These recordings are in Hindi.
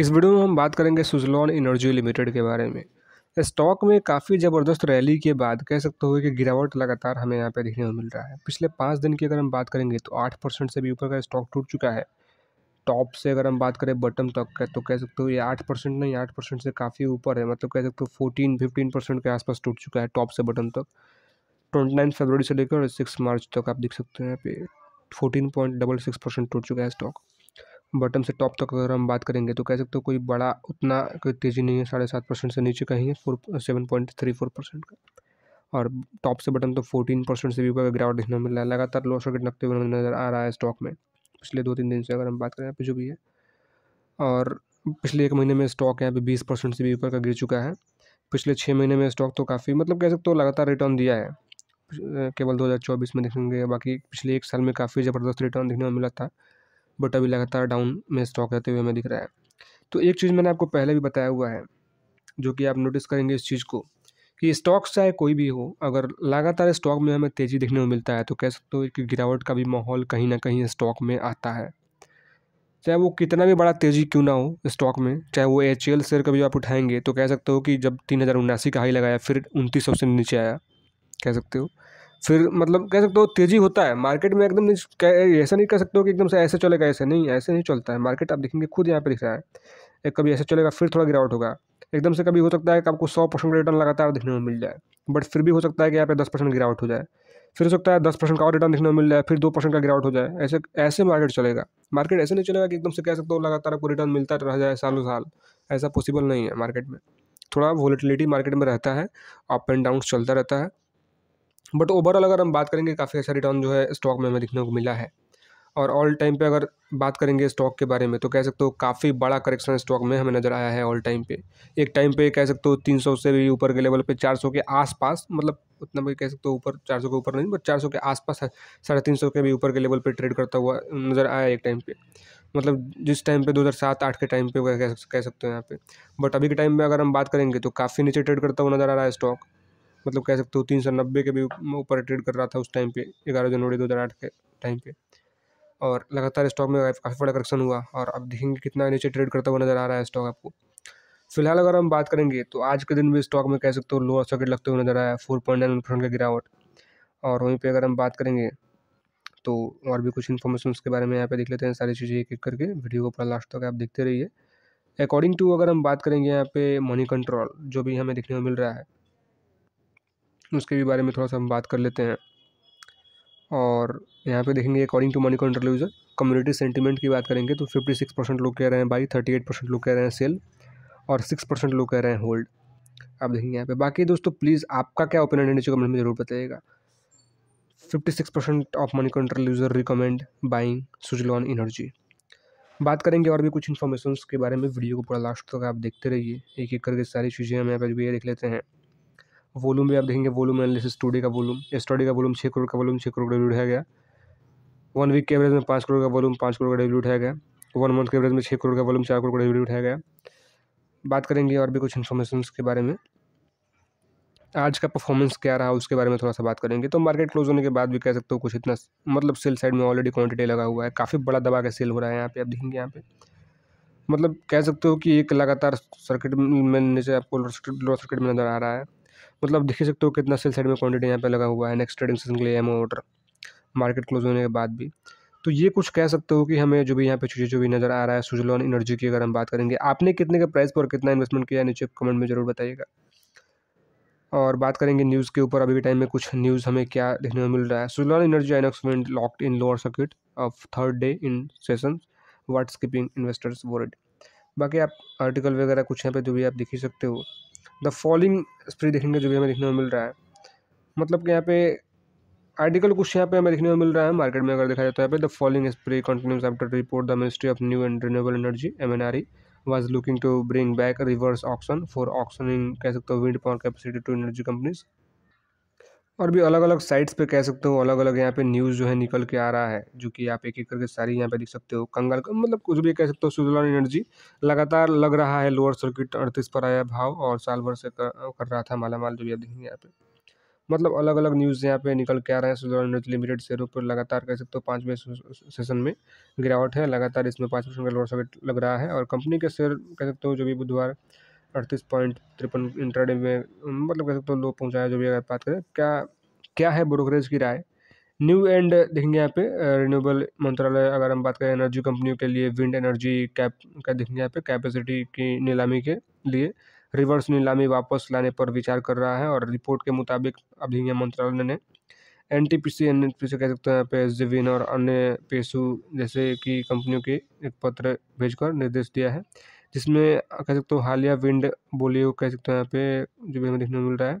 इस वीडियो में हम बात करेंगे सुजलॉन एनर्जी लिमिटेड के बारे में स्टॉक में काफ़ी ज़बरदस्त रैली के बाद कह सकते हो कि गिरावट लगातार हमें यहाँ पे देखने को मिल रहा है पिछले पाँच दिन की अगर हम बात करेंगे तो आठ परसेंट से भी ऊपर का स्टॉक टूट चुका है टॉप से अगर हम बात करें बॉटम तक का तो कह सकते हो ये आठ परसेंट नहीं आठ परसेंट से काफ़ी ऊपर है मतलब कह सकते हो फोर्टीन फिफ्टीन परसेंट के आसपास टूट चुका है टॉप से बॉटम तक ट्वेंटी नाइन फरवरी से लेकर सिक्स मार्च तक आप देख सकते हो यहाँ पे fourteen point double six percent टूट चुका है स्टॉक बॉटम से टॉप तक अगर हम बात करेंगे तो कह सकते हो कोई बड़ा उतना कोई तेज़ी नहीं है साढ़े सात परसेंट से नीचे कहीं है four seven point three four percent का और टॉप से बटन तो फोर्टीन परसेंट से भी ऊपर गिरावट देखने में मिल रहा है लगातार लो सर्किट लगते हुए नज़र आ रहा है स्टॉक में पिछले दो तीन दिन से अगर हम बात करें यहाँ पे जो भी है और पिछले एक महीने में स्टॉक यहाँ पे बीस परसेंट से भी ऊपर का गिर चुका है पिछले छः महीने में स्टॉक तो काफ़ी मतलब कह सकते हो लगातार रिटर्न दिया है केवल चौबीस में देखेंगे बाकी पिछले एक साल में काफ़ी ज़बरदस्त रिटर्न देखने को मिला था बट अभी लगातार डाउन में स्टॉक रहते हुए हमें दिख रहा है तो एक चीज़ मैंने आपको पहले भी बताया हुआ है जो कि आप नोटिस करेंगे इस चीज़ को कि स्टॉक चाहे कोई भी हो अगर लगातार स्टॉक में हमें तेज़ी देखने को मिलता है तो कह सकते हो कि गिरावट का भी माहौल कहीं ना कहीं स्टॉक में आता है चाहे वो कितना भी बड़ा तेज़ी क्यों ना हो स्टॉक में चाहे वो एच शेयर का भी आप उठाएंगे तो कह सकते हो कि जब तीन हज़ार उन्नासी का हाई लगाया फिर उनतीस सौ से नीचे आया कह सकते हो फिर मतलब कह सकते हो तेज़ी होता है मार्केट में एकदम ऐसा नहीं कह सकते हो कि एकदम से ऐसे चलेगा ऐसे नहीं ऐसे नहीं चलता है मार्केट आप देखेंगे खुद यहाँ पे दिख रहा है कभी ऐसे चलेगा फिर थोड़ा गिरावट होगा एकदम से कभी हो सकता है कि आपको सौ परसेंट रिटर्न लगातार देखने को मिल जाए बट फिर भी हो सकता है कि यहाँ पे दस परसेंट गिरावट हो जाए फिर हो सकता है दस परसेंट का और रिटर्न देखने को मिल जाए फिर दो परसेंट का गिरावट हो जाए ऐसे ऐसे मार्केट चलेगा मार्केट ऐसे नहीं चलेगा कि एकदम से कह सकते हो लगातार आपको रिटर्न मिलता रह जाए सालों साल ऐसा पॉसिबल नहीं है मार्केट में थोड़ा वॉलीटिलिटी मार्केट में रहता है अप एंड डाउन चलता रहता है बट ओवरऑल अगर हम बात करेंगे काफ़ी अच्छा रिटर्न जो है स्टॉक में हमें देखने को मिला है और ऑल टाइम पे अगर बात करेंगे स्टॉक के बारे में तो कह सकते हो काफ़ी बड़ा करेक्शन स्टॉक में हमें नज़र आया है ऑल टाइम पे एक टाइम पे कह सकते हो तीन सौ से भी ऊपर के लेवल पे चार सौ के आसपास मतलब उतना भी कह सकते हो ऊपर चार सौ के ऊपर नहीं बट चार सौ के आसपास साढ़े तीन सौ के भी ऊपर के लेवल पर ट्रेड करता हुआ नज़र आया एक टाइम पर मतलब जिस टाइम पर दो हज़ार सात आठ के टाइम पर कह सकते हो यहाँ पे बट अभी के टाइम में अगर हम बात करेंगे तो काफ़ी नीचे ट्रेड करता हुआ नज़र आ रहा है स्टॉक मतलब कह सकते हो तीन सौ नब्बे के भी ऊपर ट्रेड कर रहा था उस टाइम पे ग्यारह जनवरी दो हज़ार आठ के टाइम पे और लगातार स्टॉक में काफ़ी बड़ा करेक्शन हुआ और अब देखेंगे कितना नीचे ट्रेड करता हुआ नज़र आ रहा है स्टॉक आपको फिलहाल अगर हम बात करेंगे तो आज के दिन भी स्टॉक में कह सकते हो लोअर सर्किट लगते हुए नज़र आया फोर पॉइंट नाइन परसेंट का गिरावट और वहीं पर अगर हम बात करेंगे तो और भी कुछ इन्फॉर्मेशन उसके बारे में यहाँ पे देख लेते हैं सारी चीज़ें एक एक करके वीडियो को पूरा लास्ट तक आप देखते रहिए अकॉर्डिंग टू अगर हम बात करेंगे यहाँ पे मनी कंट्रोल जो भी हमें देखने को मिल रहा है उसके भी बारे में थोड़ा सा हम बात कर लेते हैं और यहाँ पे देखेंगे according to Moneycontrol user community sentiment की बात करेंगे तो फिफ्टी सिक्स परसेंट लोग कह रहे हैं बाई थर्टी एट परसेंट लोग कह रहे हैं सेल और सिक्स परसेंट लोग कह रहे हैं होल्ड आप देखेंगे यहाँ पे बाकी दोस्तों प्लीज़ आपका क्या ओपिनियन है नीचे कमेंट में ज़रूर बताइएगा six percent of Moneycontrol user recommend buying Suzlon energy बात करेंगे और भी कुछ इन्फॉर्मेशन के बारे में वीडियो को पूरा लास्ट तक आप देखते रहिए एक एक करके सारी चीज़ें हम यहाँ पर भी देख लेते हैं वॉलूम भी आप देखेंगे वॉल्यूम एनालिसिस टू का वॉल्यूम स्टडी का वॉल्यूम छः करोड़ का वॉलूम छः करोड़ का डेब्यू उठाया गया वन वीक के एवरेज में पाँच करोड़ का वॉलूम पाँच करोड़ का डेब्यू उठाया गया वन मंथ के एवरेज में छः करोड़ का वॉल्यूम चार करोड़ का डेब्यू उठाया गया बात करेंगे और भी कुछ इन्फॉर्मेशन के बारे में आज का परफॉर्मेंस क्या रहा उसके बारे में थोड़ा सा बात करेंगे तो मार्केट क्लोज होने के बाद भी कह सकते हो कुछ इतना मतलब सेल साइड में ऑलरेडी क्वांटिटी लगा हुआ है काफ़ी बड़ा दबा के सेल हो रहा है यहाँ पे आप देखेंगे यहाँ पे मतलब कह सकते हो कि एक लगातार सर्किट में नीचे आपको लोअर लो सर्किट में नज़र आ रहा है मतलब देख ही सकते हो कितना सेल साइड में क्वान्टिटी यहाँ पर लगा हुआ है नेक्स्ट ट्रेडिंग सेशन के लिए एमओ ऑर्डर मार्केट क्लोज होने के बाद भी तो ये कुछ कह सकते हो कि हमें जो भी यहाँ पे चीज़ें जो भी नज़र आ रहा है सुजलॉन एनर्जी की अगर हम बात करेंगे आपने कितने के प्राइस पर कितना इन्वेस्टमेंट किया नीचे कमेंट में ज़रूर बताइएगा और बात करेंगे न्यूज़ के ऊपर अभी के टाइम में कुछ न्यूज़ हमें क्या देखने को मिल रहा है Suzlon energy announcement locked in lower circuit of third day in session what keeping investors worried बाकी आप आर्टिकल वगैरह कुछ यहाँ पर जो भी आप देख ही सकते हो द फॉलिंग स्प्रे देखने जो भी हमें देखने को मिल रहा है मतलब कि यहाँ पे आर्टिकल कुछ यहाँ पे हमें देखने को मिल रहा है मार्केट में अगर देखा जाए तो यहाँ पे the falling spree continues after report the ministry of new and renewable energy M N R E was looking to bring back reverse auction for auctioning कह सकते हो wind power capacity to energy companies और भी अलग अलग साइट्स पे कह सकते हो अलग अलग यहाँ पे न्यूज़ जो है निकल के आ रहा है जो कि आप एक एक करके सारी यहाँ पे देख सकते हो कंगाल मतलब कुछ भी कह सकते हो सुजलॉन एनर्जी लगातार लग रहा है लोअर सर्किट अड़तीस पर आया भाव और साल भर से कर, कर रहा था मालामाल जो भी आप देखेंगे यहाँ पे मतलब अलग अलग न्यूज़ यहाँ पे निकल के आ रहे हैं सुजलॉन एनर्जी लिमिटेड शेयरों पर लगातार कह सकते हो पाँचवें सेशन में गिरावट है लगातार इसमें पाँच परसेंट का लोअर सर्किट लग रहा है और कंपनी के शेयर कह सकते हो जो भी बुधवार अड़तीस पॉइंट तिरपन इंट्राडे में मतलब कह सकते हो लो पहुँचाया जो भी अगर बात करें क्या क्या है ब्रोकरेज की राय न्यू एंड देखेंगे यहाँ पे रिन्यूएबल मंत्रालय अगर हम बात करें एनर्जी कंपनियों के लिए विंड एनर्जी कैप का देखेंगे यहाँ पे कैपेसिटी की नीलामी के लिए रिवर्स नीलामी वापस लाने पर विचार कर रहा है और रिपोर्ट के मुताबिक अब देखेंगे मंत्रालय ने N T P C N P C कह सकते हैं यहाँ पे एस जे विन और अन्य पेशु जैसे कि कंपनियों के एक पत्र भेजकर निर्देश दिया है जिसमें कह सकते हो हालिया विंड बोलियो कह सकते हो यहाँ पे जो भी हमें देखने को मिल रहा है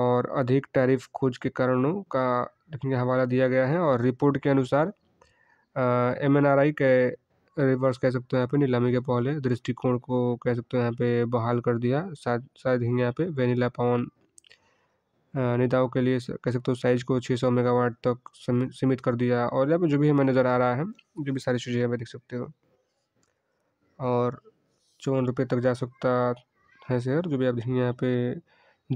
और अधिक टैरिफ खोज के कारणों का देखने का हवाला दिया गया है और रिपोर्ट के अनुसार एम एन आर आई के रिवर्स कह सकते हो यहाँ पे नीलामी के पहले दृष्टिकोण को कह सकते हो यहाँ पे बहाल कर दिया शायद शायद ही यहाँ पे वेनिला पवन नेताओं के लिए कह सकते हो साइज को 600 मेगावाट तक सीमित कर दिया और यहाँ पे जो भी हमें नज़र आ रहा है जो भी सारी चीज़ें हमें देख सकते हो और चौवन रुपये तक जा सकता है शेयर जो भी आप देखेंगे यहाँ पे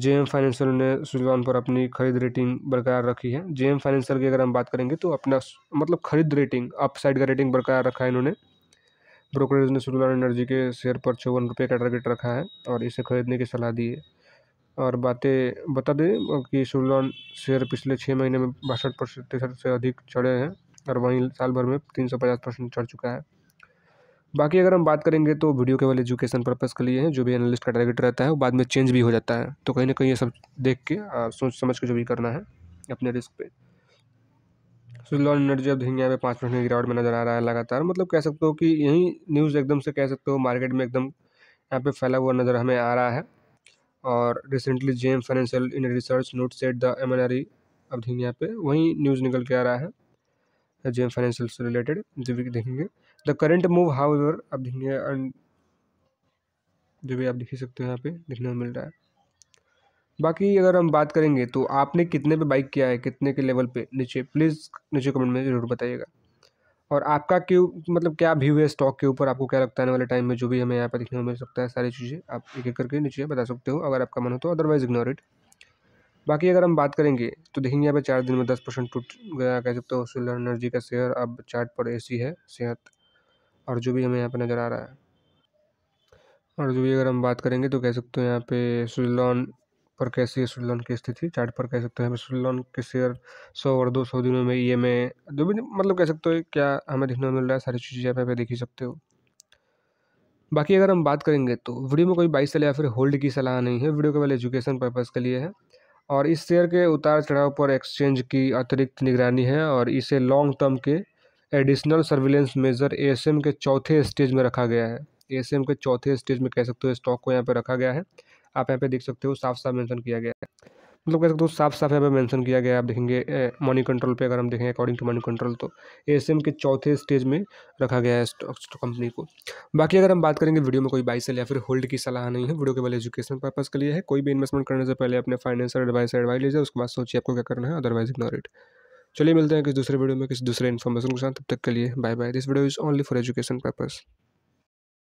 जे एम फाइनेंशियल ने सुजान पर अपनी खरीद रेटिंग बरकरार रखी है जे एम फाइनेंशियल की अगर हम बात करेंगे तो अपना मतलब खरीद रेटिंग अपसाइड का रेटिंग बरकरार रखा है इन्होंने ब्रोकरेज ने सुजान एनर्जी के शेयर पर चौवन रुपये का टारगेट रखा है और इसे खरीदने की सलाह दी है और बातें बता दें कि सुजान शेयर पिछले छः महीने में बासठ प्रतिशत से अधिक चढ़े हैं और वहीं साल भर में तीन सौ पचास परसेंट चढ़ चुका है बाकी अगर हम बात करेंगे तो वीडियो केवल एजुकेशन पर्पज़ के लिए है जो भी एनालिस्ट का टारगेट रहता है वो बाद में चेंज भी हो जाता है तो कहीं ना कहीं ये सब देख के आ, सोच समझ के जो भी करना है अपने रिस्क पे सुलॉन एनर्जी अब देखेंगे यहाँ पाँच परसेंट गिरावट में नज़र आ रहा है लगातार मतलब कह सकते हो कि यही न्यूज़ एकदम से कह सकते हो मार्केट में एकदम यहाँ पर फैला हुआ नज़र हमें आ रहा है और recently JM financial in research note set the M N अब देखेंगे यहाँ पे वही न्यूज़ निकल के आ रहा है जो है फाइनेंशियल से रिलेटेड जो भी देखेंगे the current move however आप देखेंगे जो भी आप देख सकते हो यहाँ पे देखने को मिल रहा है बाकी अगर हम बात करेंगे तो आपने कितने पे बाइक किया है कितने के लेवल पे नीचे प्लीज़ नीचे कमेंट में ज़रूर बताइएगा और आपका क्यों मतलब क्या व्यू है स्टॉक के ऊपर आपको क्या लगता है आने वाले टाइम में जो भी हमें यहाँ पर देखने को मिल सकता है सारी चीज़ें आप एक एक करके नीचे बता सकते हो अगर आपका मन हो तो अदरवाइज़ इग्नोर इट बाकी अगर हम बात करेंगे तो देखेंगे यहाँ पे चार दिन में दस परसेंट टूट गया कह सकते हो सोलर एनर्जी का शेयर अब चार्ट पर एसी है सेहत और जो भी हमें यहाँ पे नज़र आ रहा है और जो भी अगर हम बात करेंगे तो कह सकते हो यहाँ पे सुजलॉन पर कैसी है सुजलॉन की स्थिति चार्ट पर कह सकते हो यहाँ सुजलॉन के शेयर सौ और दो सौ दिनों में ई e एम जो भी मतलब कह सकते हो क्या हमें देखने को मिल रहा है सारी चीज़ें यहाँ पे देख ही सकते हो बाकी अगर हम बात करेंगे तो वीडियो में कोई बाई सलाह या फिर होल्ड की सलाह नहीं है वीडियो केवल एजुकेशन पर्पज़ के लिए है और इस शेयर के उतार चढ़ाव पर एक्सचेंज की अतिरिक्त निगरानी है और इसे लॉन्ग टर्म के एडिशनल सर्विलेंस मेजर एएसएम के चौथे स्टेज में रखा गया है एएसएम के चौथे स्टेज में कह सकते हो स्टॉक को यहाँ पर रखा गया है आप यहाँ पर देख सकते हो साफ साफ मैंशन किया गया है मतलब कह सकते हो साफ साफ यहाँ पे मेंशन किया गया है आप देखेंगे मनी कंट्रोल पे अगर हम देखें अकॉर्डिंग टू मनी कंट्रोल तो एएसएम के चौथे स्टेज में रखा गया है कंपनी को बाकी अगर हम बात करेंगे वीडियो में कोई बाई सेल या फिर होल्ड की सलाह नहीं है वीडियो केवल एजुकेशन पर्पज़ के लिए है कोई भी इन्वेस्टमेंट करने से पहले अपने फाइनेंशियल एडवाइसर एडवाइस लीजिए उसके बाद सोचिए आपको क्या करना है अदरवाइज इग्नोर इट चलिए मिलते हैं किसी दूसरे वीडियो में किसी दूसरे इन्फॉर्मेशन के साथ तब तक के लिए bye bye this video is only for education purpose